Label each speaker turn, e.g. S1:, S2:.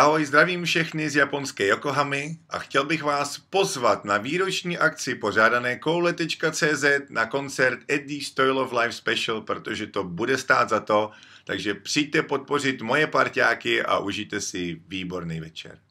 S1: Ahoj, zdravím všechny z japonské Yokohamy a chtěl bych vás pozvat na výroční akci pořádané koule.cz na koncert Eddie Stoyle of Life Special, protože to bude stát za to, takže přijďte podpořit moje parťáky a užijte si výborný večer.